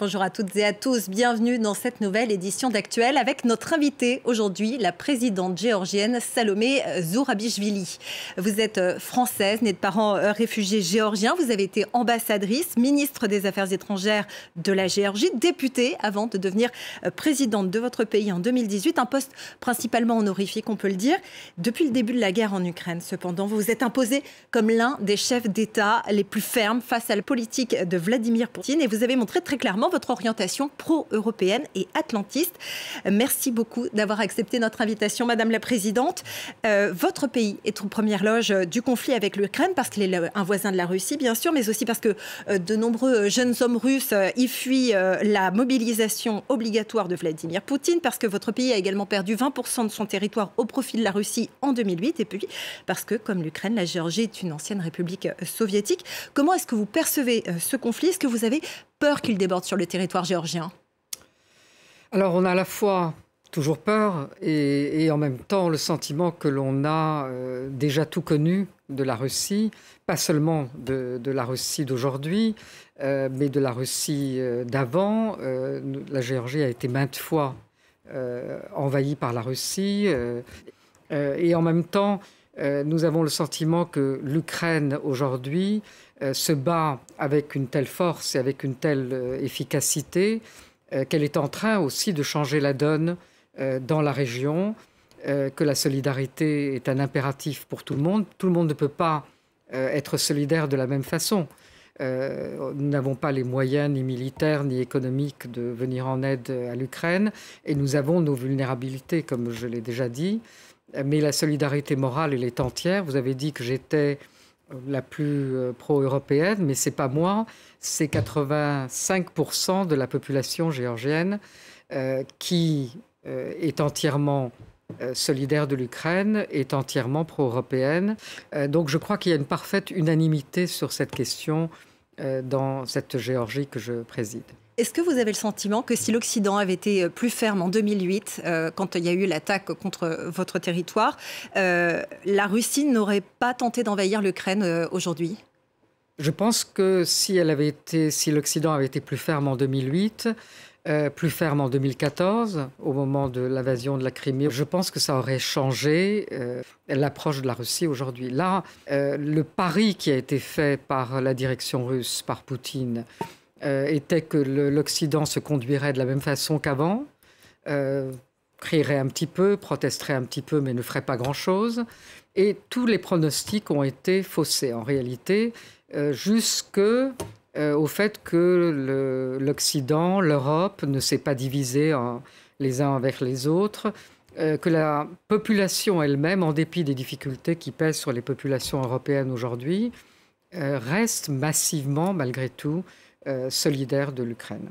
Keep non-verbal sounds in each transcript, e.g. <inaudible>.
Bonjour à toutes et à tous, bienvenue dans cette nouvelle édition d'Actuel avec notre invitée aujourd'hui, la présidente géorgienne Salomé euh, Zourabichvili. Vous êtes euh, française, née de parents euh, réfugiés géorgiens, vous avez été ambassadrice, ministre des Affaires étrangères de la Géorgie, députée avant de devenir présidente de votre pays en 2018, un poste principalement honorifique on peut le dire. Depuis le début de la guerre en Ukraine cependant, vous vous êtes imposée comme l'un des chefs d'État les plus fermes face à la politique de Vladimir Poutine et vous avez montré très clairement votre orientation pro-européenne et atlantiste. Merci beaucoup d'avoir accepté notre invitation, Madame la Présidente. Euh, votre pays est aux première loge euh, du conflit avec l'Ukraine parce qu'il est un voisin de la Russie, bien sûr, mais aussi parce que euh, de nombreux jeunes hommes russes y fuient la mobilisation obligatoire de Vladimir Poutine, parce que votre pays a également perdu 20% de son territoire au profit de la Russie en 2008, et puis parce que, comme l'Ukraine, la Géorgie est une ancienne république soviétique. Comment est-ce que vous percevez ce conflit Est-ce que vous avez peur qu'il déborde sur le territoire géorgien Alors on a à la fois toujours peur et, en même temps le sentiment que l'on a euh, déjà tout connu de la Russie, pas seulement de, la Russie d'aujourd'hui, euh, mais de la Russie euh, d'avant. la Géorgie a été maintes fois envahie par la Russie et en même temps euh, nous avons le sentiment que l'Ukraine aujourd'hui euh, se bat avec une telle force et avec une telle euh, efficacité qu'elle est en train aussi de changer la donne dans la région, que la solidarité est un impératif pour tout le monde. Tout le monde ne peut pas être solidaire de la même façon. nous n'avons pas les moyens ni militaires ni économiques de venir en aide à l'Ukraine et nous avons nos vulnérabilités, comme je l'ai déjà dit mais la solidarité morale, elle est entière. Vous avez dit que j'étais euh, la plus euh, pro-européenne, mais c'est pas moi, c'est 85% de la population géorgienne euh, qui est entièrement solidaire de l'Ukraine, est entièrement pro-européenne. donc je crois qu'il y a une parfaite unanimité sur cette question dans cette Géorgie que je préside. Est-ce que vous avez le sentiment que si l'Occident avait été euh, plus ferme en 2008, euh, quand il y a eu l'attaque contre votre territoire, euh, la Russie n'aurait pas tenté d'envahir l'Ukraine aujourd'hui Je pense que si si l'Occident avait été plus ferme en 2008, plus ferme en 2014, au moment de l'invasion de la Crimée, je pense que ça aurait changé l'approche de la Russie aujourd'hui. Là, le pari qui a été fait par la direction russe, par Poutine, euh, était que l'Occident se conduirait de la même façon qu'avant, euh, crierait un petit peu, protesterait un petit peu, mais ne ferait pas grand-chose. Et tous les pronostics ont été faussés, en réalité, euh, jusqu'au au fait que l'Occident, l'Europe, ne s'est pas divisée les uns avec les autres, que la population elle-même, en dépit des difficultés qui pèsent sur les populations européennes aujourd'hui, reste massivement, malgré tout, euh, solidaire de l'Ukraine.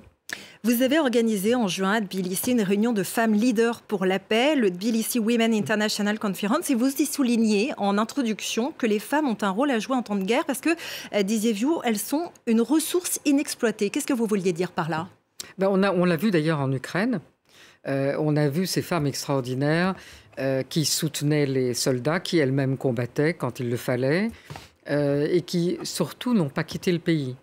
Vous avez organisé en juin à Tbilisi une réunion de femmes leaders pour la paix, le Tbilisi Women International Conference, et vous y soulignez en introduction que les femmes ont un rôle à jouer en temps de guerre parce que, euh, disiez-vous, elles sont une ressource inexploitée. Qu'est-ce que vous vouliez dire par là ben, On l'a vu d'ailleurs en Ukraine. Euh, on a vu ces femmes extraordinaires qui soutenaient les soldats, qui elles-mêmes combattaient quand il le fallait, et qui surtout n'ont pas quitté le pays.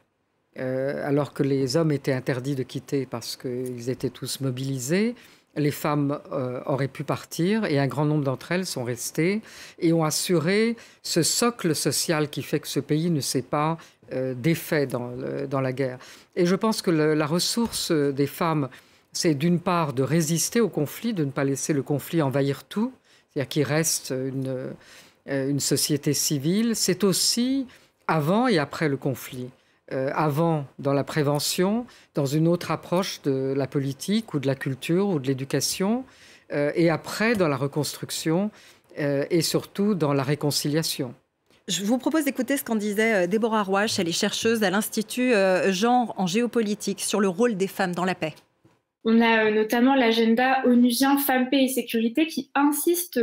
Euh, alors que les hommes étaient interdits de quitter parce qu'ils étaient tous mobilisés. Les femmes euh, auraient pu partir et un grand nombre d'entre elles sont restées et ont assuré ce socle social qui fait que ce pays ne s'est pas euh, défait dans, la guerre. Et je pense que la ressource des femmes, c'est d'une part de résister au conflit, de ne pas laisser le conflit envahir tout, c'est-à-dire qu'il reste une société civile. C'est aussi avant et après le conflit. Euh, avant dans la prévention, dans une autre approche de la politique ou de la culture ou de l'éducation, euh, et après dans la reconstruction euh, et surtout dans la réconciliation. Je vous propose d'écouter ce qu'en disait Déborah Roach, elle est chercheuse à l'Institut Genre en géopolitique sur le rôle des femmes dans la paix. On a notamment l'agenda onusien Femmes, Paix et Sécurité qui insiste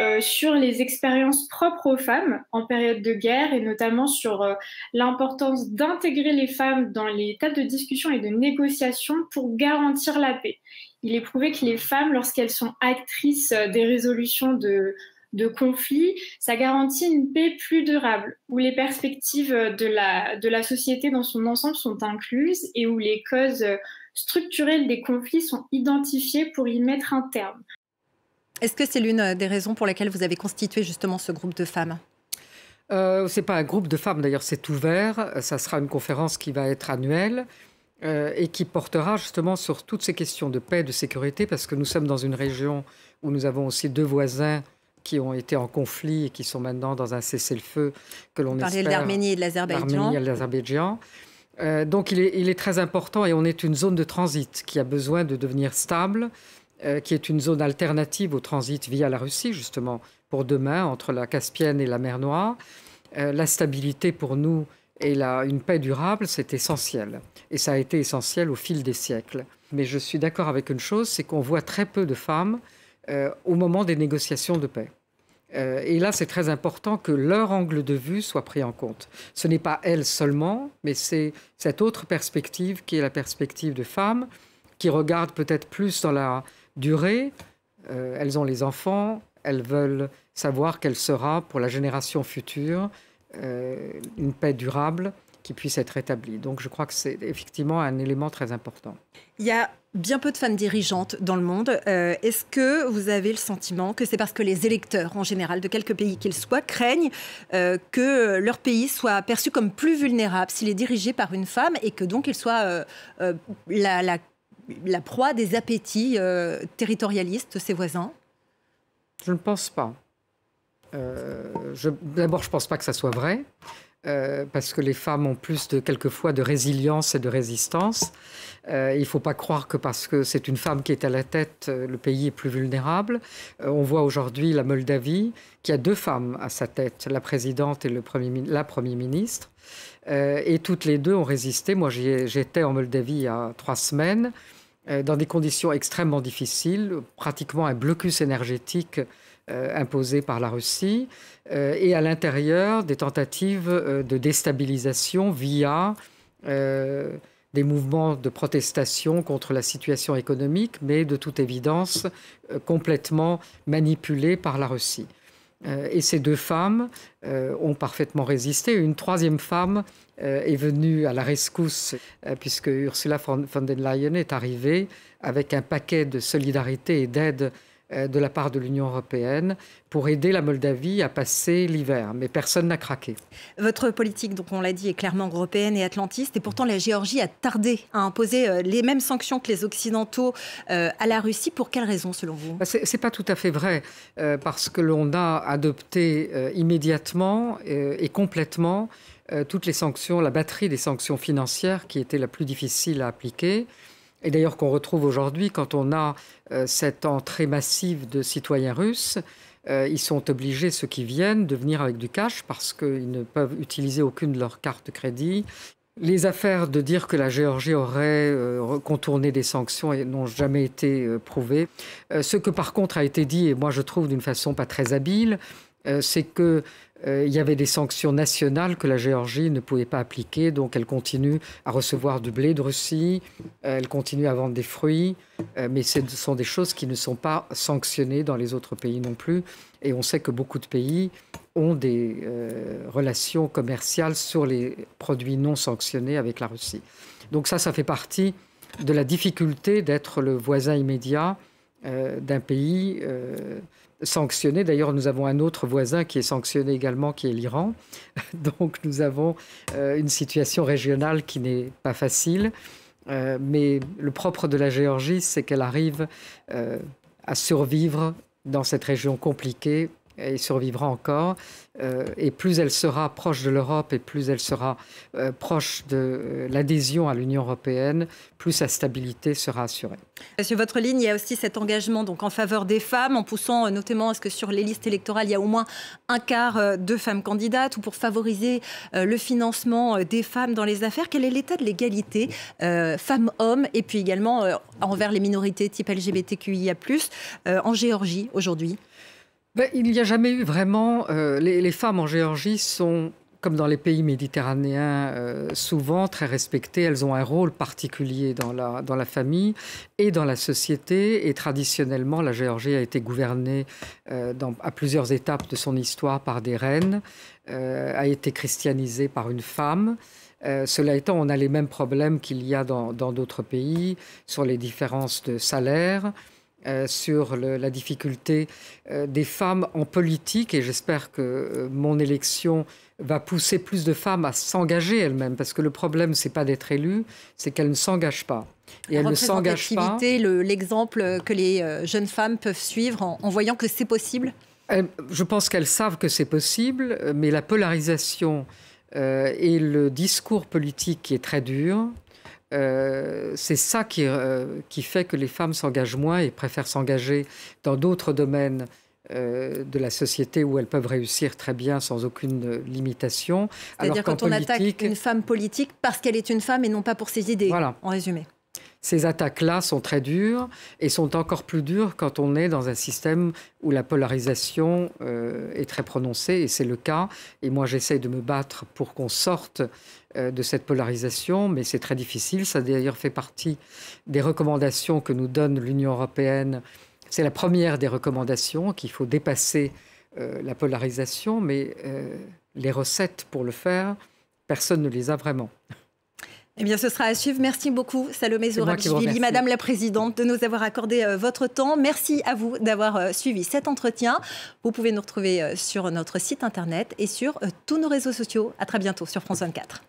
euh, sur les expériences propres aux femmes en période de guerre et notamment sur euh, l'importance d'intégrer les femmes dans les tables de discussion et de négociation pour garantir la paix. Il est prouvé que les femmes, lorsqu'elles sont actrices euh, des résolutions de, de conflits, ça garantit une paix plus durable, où les perspectives de la, de la société dans son ensemble sont incluses et où les causes structurelles des conflits sont identifiées pour y mettre un terme. Est-ce que c'est l'une euh, des raisons pour lesquelles vous avez constitué justement ce groupe de femmes euh, Ce n'est pas un groupe de femmes, d'ailleurs, c'est ouvert. Ça sera une conférence qui va être annuelle euh, et qui portera justement sur toutes ces questions de paix, de sécurité, parce que nous sommes dans une région où nous avons aussi deux voisins qui ont été en conflit et qui sont maintenant dans un cessez-le-feu que l'on espère. Vous parlez de l'Arménie et de l'Azerbaïdjan. l'Azerbaïdjan. Euh, donc il est, il est, très important et on est une zone de transit qui a besoin de devenir stable euh, qui est une zone alternative au transit via la Russie, justement, pour demain, entre la Caspienne et la mer Noire. Euh, la stabilité pour nous et la, une paix durable, c'est essentiel. Et ça a été essentiel au fil des siècles. Mais je suis d'accord avec une chose, c'est qu'on voit très peu de femmes euh, au moment des négociations de paix. et là, c'est très important que leur angle de vue soit pris en compte. Ce n'est pas elles seulement, mais c'est cette autre perspective qui est la perspective de femmes qui regardent peut-être plus dans la, durée. Euh, elles ont les enfants, elles veulent savoir quelle sera pour la génération future euh, une paix durable qui puisse être établie. Donc je crois que c'est effectivement un élément très important. Il y a bien peu de femmes dirigeantes dans le monde. Euh, est-ce que vous avez le sentiment que c'est parce que les électeurs, en général, de quelques pays qu'ils soient, craignent que leur pays soit perçu comme plus vulnérable s'il est dirigé par une femme et que donc il soit la, la, la proie des appétits euh, territorialistes de ses voisins Je ne pense pas. Euh, d'abord, je ne pense pas que ça soit vrai. Euh, parce que les femmes ont plus de quelquefois de résilience et de résistance. Euh, il ne faut pas croire que parce que c'est une femme qui est à la tête, euh, le pays est plus vulnérable. on voit aujourd'hui la Moldavie qui a deux femmes à sa tête, la présidente et le premier, la premier ministre, et toutes les deux ont résisté. Moi, j'étais en Moldavie il y a trois semaines dans des conditions extrêmement difficiles, pratiquement un blocus énergétique euh, imposée par la Russie, euh, et à l'intérieur des tentatives euh, de déstabilisation via des mouvements de protestation contre la situation économique, mais de toute évidence complètement manipulés par la Russie. et ces deux femmes ont parfaitement résisté. Une troisième femme est venue à la rescousse, puisque Ursula von der Leyen est arrivée avec un paquet de solidarité et d'aide euh, de la part de l'Union européenne pour aider la Moldavie à passer l'hiver. Mais personne n'a craqué. Votre politique, donc on l'a dit, est clairement européenne et atlantiste. Et pourtant, la Géorgie a tardé à imposer euh, les mêmes sanctions que les Occidentaux euh, à la Russie. Pour quelles raisons, selon vous bah, Ce n'est pas tout à fait vrai, parce que l'on a adopté immédiatement et complètement toutes les sanctions, la batterie des sanctions financières qui était la plus difficile à appliquer et d'ailleurs qu'on retrouve aujourd'hui quand on a euh, cette entrée massive de citoyens russes. Euh, ils sont obligés, ceux qui viennent, de venir avec du cash parce qu'ils ne peuvent utiliser aucune de leurs cartes de crédit. Les affaires de dire que la Géorgie aurait euh, contourné des sanctions n'ont jamais été prouvées. ce que par contre a été dit, et moi je trouve d'une façon pas très habile, euh, c'est que euh, il y avait des sanctions nationales que la Géorgie ne pouvait pas appliquer, donc elle continue à recevoir du blé de Russie, euh, elle continue à vendre des fruits, mais ce sont des choses qui ne sont pas sanctionnées dans les autres pays non plus. Et on sait que beaucoup de pays ont des relations commerciales sur les produits non sanctionnés avec la Russie. Donc ça, ça fait partie de la difficulté d'être le voisin immédiat d'un pays sanctionné. D'ailleurs, nous avons un autre voisin qui est sanctionné également, qui est l'Iran. <laughs> Donc, nous avons euh, une situation régionale qui n'est pas facile. Euh, mais le propre de la Géorgie, c'est qu'elle arrive euh, à survivre dans cette région compliquée elle euh, survivra encore. Euh, et plus elle sera proche de l'Europe et plus elle sera euh, proche de l'adhésion à l'Union européenne, plus sa stabilité sera assurée. Sur votre ligne, il y a aussi cet engagement donc, en faveur des femmes, en poussant notamment à ce que sur les listes électorales, il y a au moins un quart de femmes candidates, ou pour favoriser le financement des femmes dans les affaires. Quel est l'état de l'égalité femmes-hommes, et puis également envers les minorités type LGBTQIA, en Géorgie aujourd'hui ben, il n'y a jamais eu vraiment. Euh, les, femmes en Géorgie sont, comme dans les pays méditerranéens, euh, souvent très respectées. Elles ont un rôle particulier dans la, dans la famille et dans la société. Et traditionnellement, la Géorgie a été gouvernée euh, à plusieurs étapes de son histoire par des reines, a été christianisée par une femme. cela étant, on a les mêmes problèmes qu'il y a dans d'autres pays sur les différences de salaire, euh, sur la difficulté euh, des femmes en politique et j'espère que euh, mon élection va pousser plus de femmes à s'engager elles-mêmes parce que le problème c'est pas d'être élue, c'est qu'elles ne s'engagent pas. Et elles ne s'engagent pas. L'exemple que les jeunes femmes peuvent suivre en voyant que c'est possible. Je pense qu'elles savent que c'est possible, mais la polarisation et le discours politique qui est très dur, euh, c'est ça euh, qui, fait que les femmes s'engagent moins et préfèrent s'engager dans d'autres domaines euh, de la société où elles peuvent réussir très bien sans aucune limitation. C'est-à-dire quand on attaque une femme politique parce qu'elle est une femme et non pas pour ses idées, voilà. en résumé. Ces attaques-là sont très dures et sont encore plus dures quand on est dans un système où la polarisation euh, est très prononcée, et c'est le cas. Et moi, j'essaye de me battre pour qu'on sorte euh, de cette polarisation, mais c'est très difficile. Ça, d'ailleurs, fait partie des recommandations que nous donne l'Union européenne. C'est la première des recommandations, qu'il faut dépasser euh, la polarisation, mais les recettes pour le faire, personne ne les a vraiment. Eh bien, ce sera à suivre. Merci beaucoup, Salomé Zourabishvili, Madame la Présidente, de nous avoir accordé euh, votre temps. Merci à vous d'avoir euh, suivi cet entretien. Vous pouvez nous retrouver euh, sur notre site internet et sur tous nos réseaux sociaux. À très bientôt sur France 24.